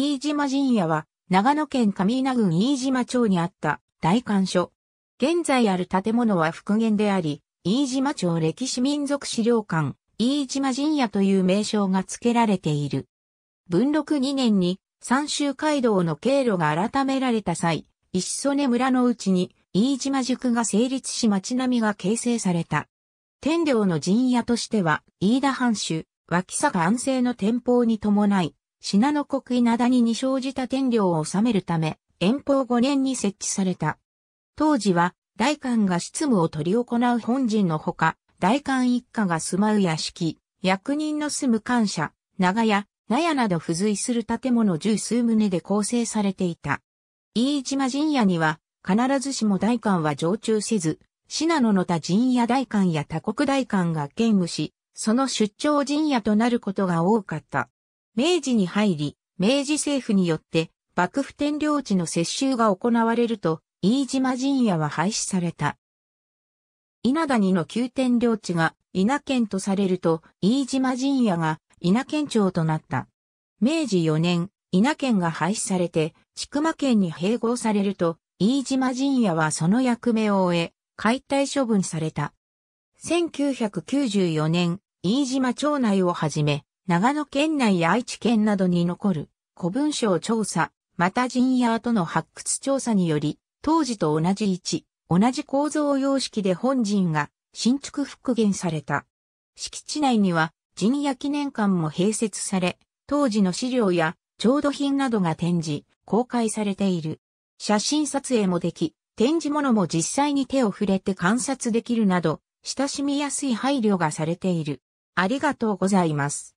飯島陣屋は、長野県上稲郡飯島町にあった大官所。現在ある建物は復元であり、飯島町歴史民族資料館、飯島陣屋という名称が付けられている。文禄2年に三州街道の経路が改められた際、石曽根村のうちに飯島宿が成立し町並みが形成された。天領の陣屋としては、飯田藩主、脇坂安政の天保に伴い、信濃国稲田に二生じた天領を治めるため、遠方5年に設置された。当時は、大官が執務を取り行う本陣のほか、大官一家が住まう屋敷、役人の住む官舎、長屋、納屋など付随する建物十数棟で構成されていた。飯島陣屋には、必ずしも大官は常駐せず、信濃の他陣屋大官や他国大官が兼務し、その出張陣屋となることが多かった。明治に入り、明治政府によって幕府天領地の接収が行われると、飯島陣屋は廃止された。稲谷の旧天領地が稲県とされると、飯島陣屋が稲県庁となった。明治4年、稲県が廃止されて、千曲県に併合されると、飯島陣屋はその役目を終え、解体処分された。1994年、飯島町内をはじめ、長野県内や愛知県などに残る古文書を調査、また陣屋跡の発掘調査により、当時と同じ位置、同じ構造様式で本陣が新築復元された。敷地内には陣屋記念館も併設され、当時の資料や調度品などが展示、公開されている。写真撮影もでき、展示物も実際に手を触れて観察できるなど、親しみやすい配慮がされている。ありがとうございます。